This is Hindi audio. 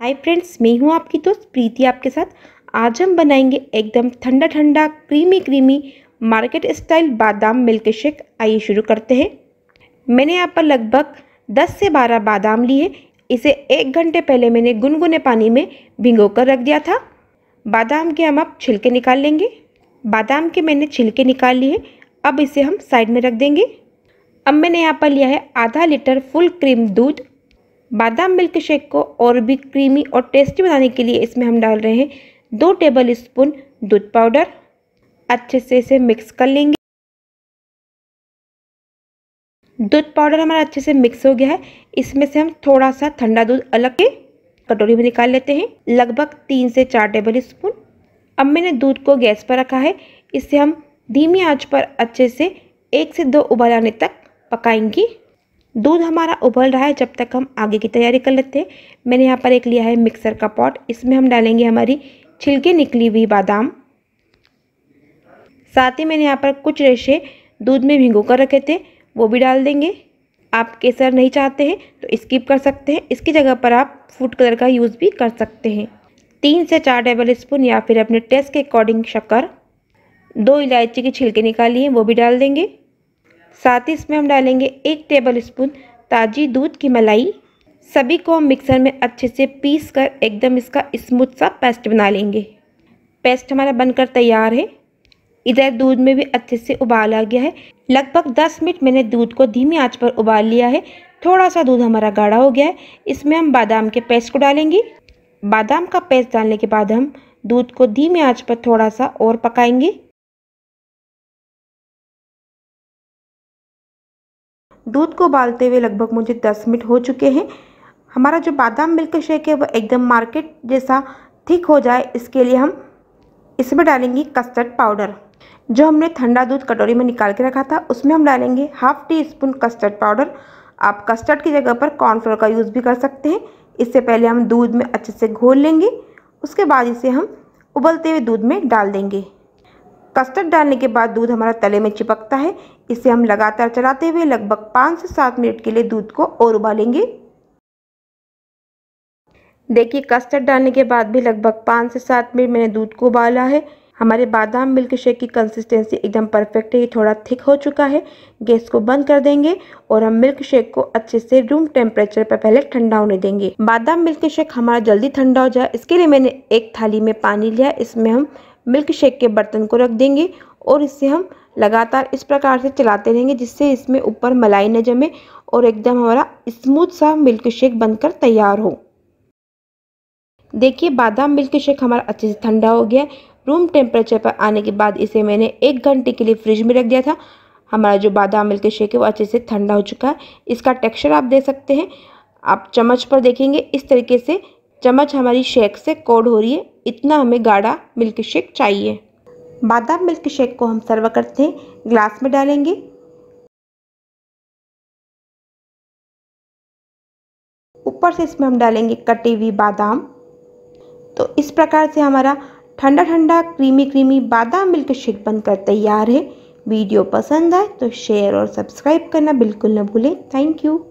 हाय फ्रेंड्स मैं हूँ आपकी दोस्त प्रीति आपके साथ आज हम बनाएंगे एकदम ठंडा ठंडा क्रीमी क्रीमी मार्केट स्टाइल बादाम मिल्क शेक आइए शुरू करते हैं मैंने यहाँ पर लगभग 10 से 12 बादाम लिए इसे एक घंटे पहले मैंने गुनगुने पानी में भिंगो कर रख दिया था बादाम के हम अब छिलके निकाल लेंगे बादाम के मैंने छिलके निकाल लिए अब इसे हम साइड में रख देंगे अब मैंने यहाँ पर लिया है आधा लीटर फुल क्रीम दूध बादाम मिल्क शेक को और भी क्रीमी और टेस्टी बनाने के लिए इसमें हम डाल रहे हैं दो टेबल स्पून दूध पाउडर अच्छे से इसे मिक्स कर लेंगे दूध पाउडर हमारा अच्छे से मिक्स हो गया है इसमें से हम थोड़ा सा ठंडा दूध अलग के कटोरी में निकाल लेते हैं लगभग तीन से चार टेबल स्पून अब मैंने दूध को गैस पर रखा है इसे हम धीमी आंच पर अच्छे से एक से दो उबाल आने तक पकाएंगी दूध हमारा उबल रहा है जब तक हम आगे की तैयारी कर लेते हैं मैंने यहाँ पर एक लिया है मिक्सर का पॉट इसमें हम डालेंगे हमारी छिलके निकली हुई बादाम साथ ही मैंने यहाँ पर कुछ रेशे दूध में भिंगो कर रखे थे वो भी डाल देंगे आप केसर नहीं चाहते हैं तो स्किप कर सकते हैं इसकी जगह पर आप फूड कलर का यूज़ भी कर सकते हैं तीन से चार टेबल स्पून या फिर अपने टेस्ट के अकॉर्डिंग शक्कर दो इलायची के छिलके निकालिए वो भी डाल देंगे साथ ही इसमें हम डालेंगे एक टेबल स्पून ताजी दूध की मलाई सभी को हम मिक्सर में अच्छे से पीस कर एकदम इसका स्मूथ सा पेस्ट बना लेंगे पेस्ट हमारा बनकर तैयार है इधर दूध में भी अच्छे से उबाल आ गया है लगभग 10 मिनट मैंने दूध को धीमी आंच पर उबाल लिया है थोड़ा सा दूध हमारा गाढ़ा हो गया है इसमें हम बादाम के पेस्ट को डालेंगे बादाम का पेस्ट डालने के बाद हम दूध को धीमी आँच पर थोड़ा सा और पकाएंगे दूध को उबालते हुए लगभग मुझे दस मिनट हो चुके हैं हमारा जो बादाम मिल्क शेक है वो एकदम मार्केट जैसा थिक हो जाए इसके लिए हम इसमें डालेंगे कस्टर्ड पाउडर जो हमने ठंडा दूध कटोरी में निकाल के रखा था उसमें हम डालेंगे half teaspoon custard powder आप कस्टर्ड की जगह पर कॉर्नफ्लोर का यूज़ भी कर सकते हैं इससे पहले हम दूध में अच्छे से घोल लेंगे उसके बाद इसे हम उबलते हुए दूध में डाल देंगे कस्टर्ड डालने के बाद दूध हमारा तले में चिपकता है इसे हम लगातार चलाते हुए लगभग पाँच से सात मिनट के लिए दूध को और उबालेंगे देखिए कस्टर्ड डालने के बाद भी लगभग पाँच से सात मिनट मैंने दूध को उबाला है हमारे बादाम मिल्क शेक की कंसिस्टेंसी एकदम परफेक्ट है ये थोड़ा थिक हो चुका है गैस को बंद कर देंगे और हम मिल्क शेक को अच्छे से रूम टेम्परेचर पर पहले ठंडा होने देंगे बादाम मिल्क शेक हमारा जल्दी ठंडा हो जाए इसके लिए मैंने एक थाली में पानी लिया इसमें हम मिल्क शेक के बर्तन को रख देंगे और इससे हम लगातार इस प्रकार से चलाते रहेंगे जिससे इसमें ऊपर मलाई न जमे और एकदम हमारा स्मूथ सा मिल्क शेक बनकर तैयार हो देखिए बादाम मिल्क शेक हमारा अच्छे से ठंडा हो गया रूम टेम्परेचर पर आने के बाद इसे मैंने एक घंटे के लिए फ्रिज में रख दिया था हमारा जो बादाम मिल्क शेक है वो अच्छे से ठंडा हो चुका है इसका टेक्सचर आप देख सकते हैं आप चम्मच पर देखेंगे इस तरीके से चम्मच हमारी शेक से कोड हो रही है इतना हमें गाढ़ा मिल्क शेक चाहिए बादाम मिल्क शेक को हम सर्व करते हैं ग्लास में डालेंगे ऊपर से इसमें हम डालेंगे कटी हुई बादाम तो इस प्रकार से हमारा ठंडा ठंडा क्रीमी क्रीमी बादाम मिल्क शेक बनकर तैयार है वीडियो पसंद आए तो शेयर और सब्सक्राइब करना बिल्कुल न भूलें थैंक यू